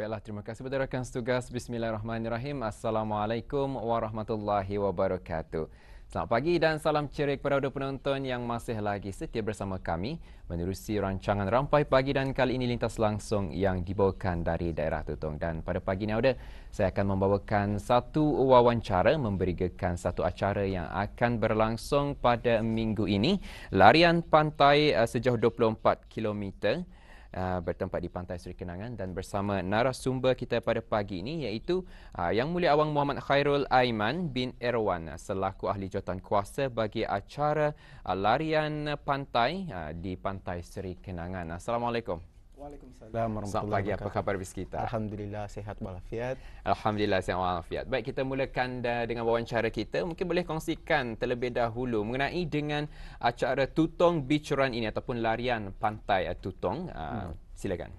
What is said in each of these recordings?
Baiklah, terima kasih kepada rakan setugas. Bismillahirrahmanirrahim. Assalamualaikum warahmatullahi wabarakatuh. Selamat pagi dan salam ceria kepada penonton yang masih lagi setia bersama kami menerusi rancangan Rampai Pagi dan kali ini lintas langsung yang dibawakan dari daerah Tutong. Dan pada pagi ini, Auda, saya akan membawakan satu wawancara memberikan satu acara yang akan berlangsung pada minggu ini. Larian pantai eh, sejauh 24 kilometer. Uh, bertempat di Pantai Seri Kenangan dan bersama narasumber kita pada pagi ini iaitu uh, Yang Mulia Awang Muhammad Khairul Aiman bin Erwan uh, selaku ahli jawatan kuasa bagi acara uh, larian pantai uh, di Pantai Seri Kenangan. Assalamualaikum. Waalaikumsalam Selamat pagi, apa khabar kita. Alhamdulillah, sehat walafiat Alhamdulillah, sehat walafiat Baik, kita mulakan eh, dengan wawancara kita Mungkin boleh kongsikan terlebih dahulu Mengenai dengan acara Tutong Beach Run ini Ataupun larian pantai eh, Tutong ah, hmm. uh, Silakan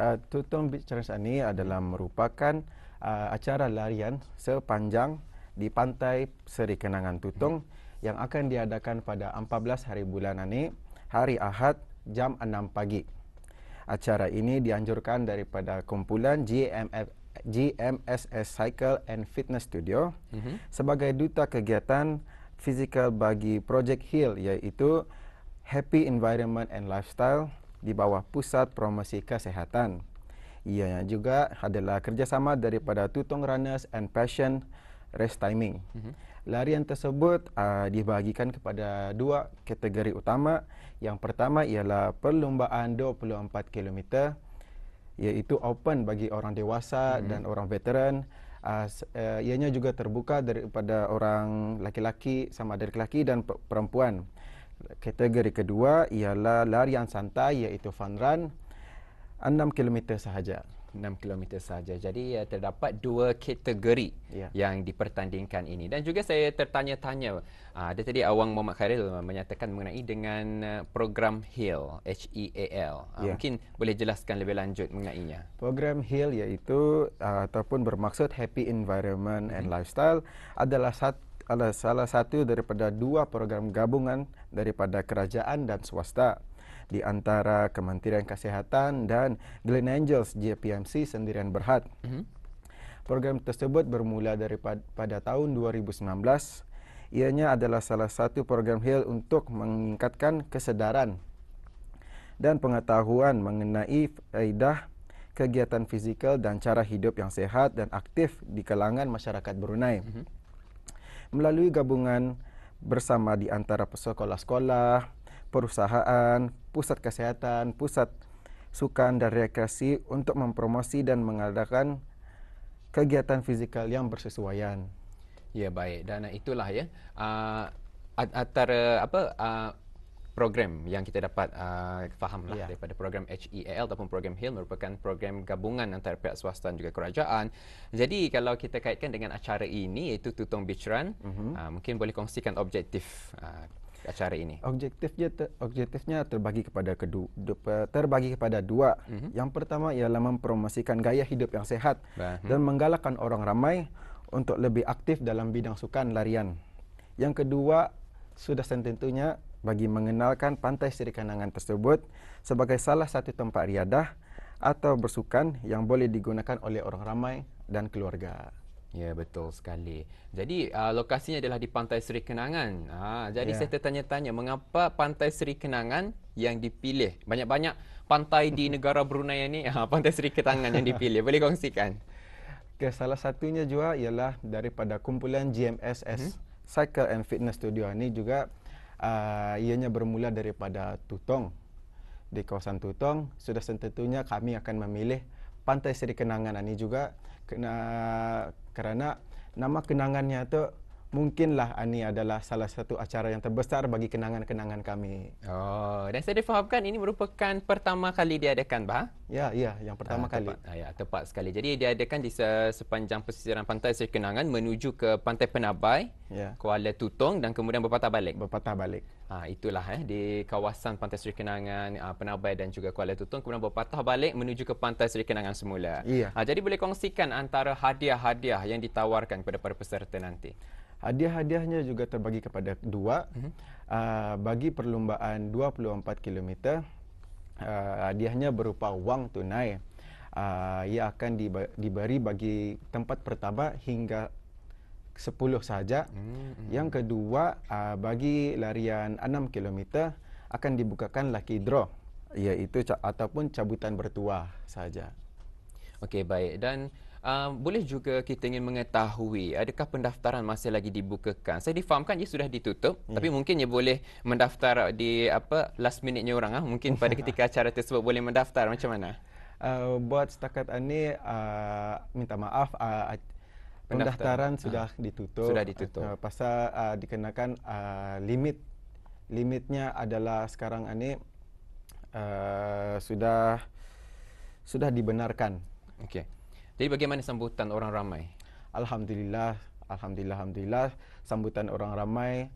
uh, Tutong Beach Run ini adalah merupakan uh, Acara larian sepanjang di pantai Seri Kenangan Tutong hmm. Yang akan diadakan pada 14 hari bulan ini Hari Ahad jam 6 pagi Acara ini dianjurkan daripada kumpulan GMF GMSS Cycle and Fitness Studio mm -hmm. sebagai duta kegiatan fisikal bagi Project Hill yaitu Happy Environment and Lifestyle di bawah Pusat Promosi Kesehatan. Ia juga adalah kerjasama daripada Tutong Runners and Passion Race Timing. Mm -hmm. larian tersebut uh, dibahagikan kepada dua kategori utama. Yang pertama ialah perlumbaan 24 km iaitu open bagi orang dewasa hmm. dan orang veteran. Uh, ianya juga terbuka daripada orang laki-laki sama ada laki dan perempuan. Kategori kedua ialah larian santai iaitu fun run 6 km sahaja. 6 km saja. Jadi uh, terdapat dua kategori yeah. yang dipertandingkan ini. Dan juga saya tertanya-tanya uh, ada tadi Awang Muhammad Khairil menyatakan mengenai dengan uh, program HEAL, H E A L. Uh, ah, yeah. Mungkin boleh jelaskan lebih lanjut mengenainya. Program HEAL iaitu uh, ataupun bermaksud Happy Environment and hmm Lifestyle adalah satu adalah salah satu daripada dua program gabungan daripada kerajaan dan swasta di antara Kementerian Kesehatan dan Glen Angels JPMC Sendirian Berhad. Mm -hmm. Program tersebut bermula daripada pada tahun 2019. Ianya adalah salah satu program HIL untuk meningkatkan kesedaran dan pengetahuan mengenai faedah kegiatan fizikal dan cara hidup yang sehat dan aktif di kalangan masyarakat Brunei. Mm -hmm. Melalui gabungan bersama di antara sekolah-sekolah, perusahaan, pusat kesehatan, pusat sukan dan rekreasi untuk mempromosi dan mengadakan kegiatan fizikal yang bersesuaian. Ya baik dan itulah ya uh, antara apa uh, program yang kita dapat uh, ah, faham lah ya. daripada program HEAL ataupun program HEAL merupakan program gabungan antara pihak swasta dan juga kerajaan. Jadi kalau kita kaitkan dengan acara ini iaitu Tutong Beach Run, mm-hmm. uh, mungkin boleh kongsikan objektif uh, acara ini? Objektifnya ter, objektifnya terbagi kepada kedua terbagi kepada dua. Mm -hmm. Yang pertama ialah mempromosikan gaya hidup yang sehat mm -hmm. dan menggalakkan orang ramai untuk lebih aktif dalam bidang sukan larian. Yang kedua sudah tentunya bagi mengenalkan Pantai Seri Kenangan tersebut sebagai salah satu tempat riadah atau bersukan yang boleh digunakan oleh orang ramai dan keluarga. Ya betul sekali. Jadi uh, lokasinya adalah di Pantai Seri Kenangan. Uh, jadi yeah. saya tertanya-tanya mengapa Pantai Seri Kenangan yang dipilih? Banyak-banyak pantai di negara Brunei ini uh, Pantai Seri Kenangan yang dipilih. Boleh kongsikan? Okay, salah satunya juga ialah daripada kumpulan GMSS hmm? Cycle and Fitness Studio ini juga uh, ianya bermula daripada Tutong. Di kawasan Tutong sudah tentunya kami akan memilih Pantai Seri Kenangan ini juga kena kerana nama kenangannya tu mungkinlah ini adalah salah satu acara yang terbesar bagi kenangan-kenangan kami. Oh, dan saya difahamkan ini merupakan pertama kali diadakan, bah? Ya, ya, yang pertama ah, tepat, kali. Ah, ya, tepat sekali. Jadi diadakan di sepanjang pesisiran pantai Seri Kenangan menuju ke Pantai Penabai, ya. Kuala Tutong dan kemudian berpatah balik. Berpatah balik. Ah, itulah eh di kawasan Pantai Seri Kenangan, ah, Penabai dan juga Kuala Tutong kemudian berpatah balik menuju ke Pantai Seri Kenangan semula. Ya. Ah, jadi boleh kongsikan antara hadiah-hadiah yang ditawarkan kepada para peserta nanti. Hadiah-hadiahnya juga terbagi kepada dua. Mm-hmm. Uh, bagi perlumbaan 24 km, uh, hadiahnya berupa wang tunai. Uh, ia akan di, diberi bagi tempat pertama hingga 10 saja Mm-hmm. Yang kedua, uh, bagi larian 6 km akan dibukakan lucky draw iaitu ataupun cabutan bertuah saja Okey baik dan Um, boleh juga kita ingin mengetahui adakah pendaftaran masih lagi dibukakan? Saya difahamkan ia sudah ditutup yeah. Hmm. tapi mungkin ia boleh mendaftar di apa last minute nya orang ah mungkin pada ketika acara tersebut boleh mendaftar macam mana? Uh, buat setakat ini uh, minta maaf uh, pendaftaran, pendaftaran sudah ditutup. Sudah ditutup. Uh, pasal uh, dikenakan uh, limit limitnya adalah sekarang ini uh, sudah sudah dibenarkan. Okay. Jadi bagaimana sambutan orang ramai? Alhamdulillah, alhamdulillah, alhamdulillah. Sambutan orang ramai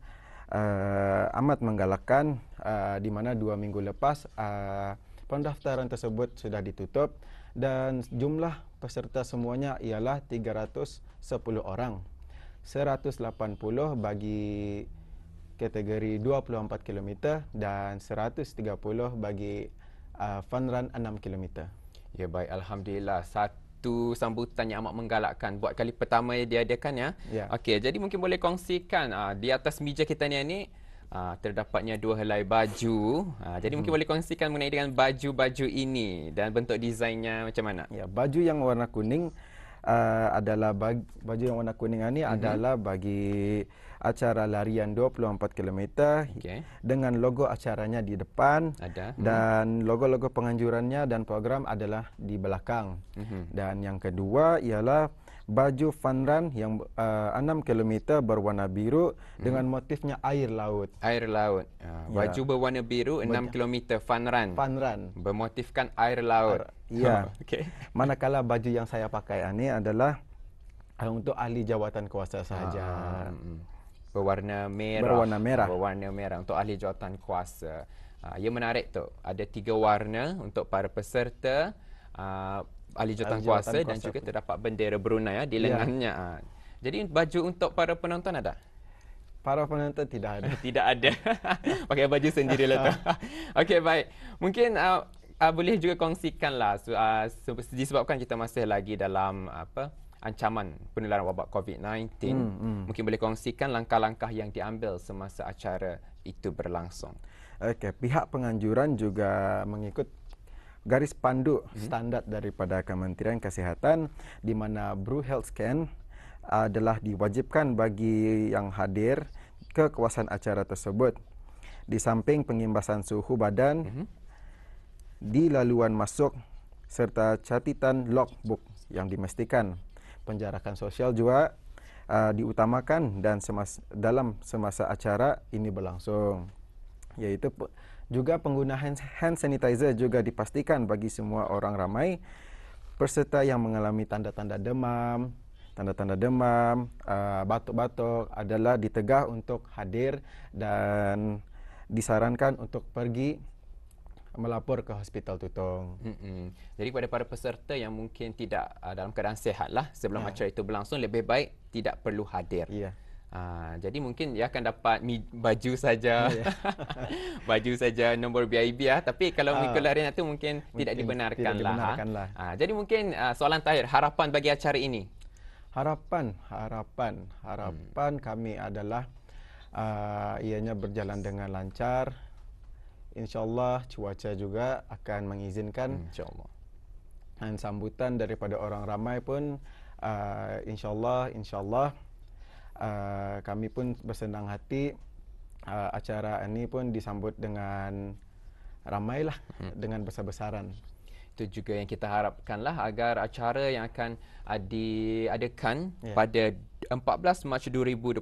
uh, amat menggalakkan. Uh, di mana dua minggu lepas uh, pendaftaran tersebut sudah ditutup dan jumlah peserta semuanya ialah 310 orang. 180 bagi kategori 24 km dan 130 bagi uh, fun run 6 km. Ya baik alhamdulillah satu satu sambutan yang amat menggalakkan buat kali pertama yang adakan ya. Yeah. Okey, jadi mungkin boleh kongsikan uh, di atas meja kita ni ni uh, terdapatnya dua helai baju. Uh, jadi hmm. mungkin boleh kongsikan mengenai dengan baju-baju ini dan bentuk desainnya macam mana? Ya, yeah, baju yang warna kuning uh, adalah baju yang warna kuning ini hmm adalah bagi acara larian 24 km okay. dengan logo acaranya di depan ada hmm. dan hmm. logo-logo penganjurannya dan program adalah di belakang. Hmm. Dan yang kedua ialah baju fun run yang uh, 6 km berwarna biru hmm. dengan motifnya air laut. Air laut. Uh, baju ya. berwarna biru 6 km fun run. Fun run bermotifkan air laut. Air, ya. okay. Manakala baju yang saya pakai ini adalah ah, untuk ahli jawatan kuasa sahaja. Ah. Hmm berwarna merah berwarna merah berwarna merah untuk ahli jawatan kuasa. Uh, ia menarik tu. Ada tiga warna untuk para peserta uh, ahli, ahli jawatan kuasa, dan juga pun. terdapat bendera Brunei ah, ya di lengannya. Yeah. Jadi baju untuk para penonton ada? Para penonton tidak ada. tidak ada. Pakai baju sendiri lah tu. Okey baik. Mungkin uh, uh, boleh juga kongsikanlah uh, disebabkan kita masih lagi dalam apa? Uh, ancaman penularan wabak COVID-19. Hmm, hmm. Mungkin boleh kongsikan langkah-langkah yang diambil semasa acara itu berlangsung. Okay, pihak penganjuran juga mengikut garis pandu hmm. standar daripada Kementerian Kesihatan di mana Blue Health Scan adalah diwajibkan bagi yang hadir ke kawasan acara tersebut. Di samping pengimbasan suhu badan hmm. di laluan masuk serta catatan logbook yang dimestikan penjarakan sosial juga uh, diutamakan dan semas dalam semasa acara ini berlangsung yaitu pe juga penggunaan hand sanitizer juga dipastikan bagi semua orang ramai peserta yang mengalami tanda-tanda demam tanda-tanda demam uh, batuk-batuk uh, adalah ditegah untuk hadir dan disarankan untuk pergi melapor ke hospital tutung. Mm-mm. Jadi kepada para peserta yang mungkin tidak uh, dalam keadaan sehat lah sebelum yeah. acara itu berlangsung lebih baik tidak perlu hadir. Yeah. Ya. Uh, jadi mungkin dia akan dapat baju saja. Ya. baju saja nombor BIB ya lah. tapi kalau uh, ah. mengikut larian itu mungkin, mungkin tidak dibenarkan Tidak dibenarkanlah. Ha. Uh, jadi mungkin uh, soalan terakhir harapan bagi acara ini. Harapan, harapan, harapan hmm. kami adalah uh, ianya berjalan dengan lancar insyaallah cuaca juga akan mengizinkan insyaallah dan sambutan daripada orang ramai pun uh, insyaallah insyaallah uh, kami pun bersenang hati uh, acara ini pun disambut dengan ramailah hmm. dengan besar-besaran itu juga yang kita harapkanlah agar acara yang akan diadakan yeah. pada 14 Mac 2021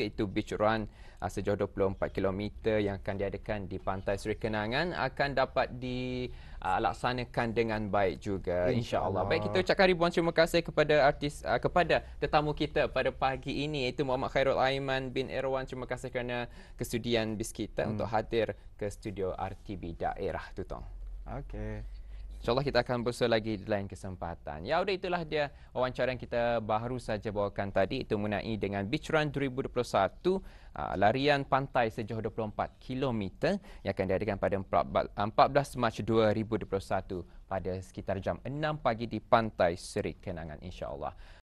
iaitu beach run ah, sejauh 24 km yang akan diadakan di Pantai Seri Kenangan akan dapat di uh, laksanakan dengan baik juga insya Baik kita ucapkan ribuan terima kasih kepada artis uh, kepada tetamu kita pada pagi ini iaitu Muhammad Khairul Aiman bin Erwan terima kasih kerana kesudian bis kita hmm. untuk hadir ke studio RTB daerah Tutong. Okey. InsyaAllah kita akan bersua lagi di lain kesempatan. Ya, udah itulah dia wawancara yang kita baru saja bawakan tadi. Itu mengenai dengan Beach Run 2021, ah, larian pantai sejauh 24 km yang akan diadakan pada 14 Mac 2021 pada sekitar jam 6 pagi di Pantai Seri Kenangan insyaAllah.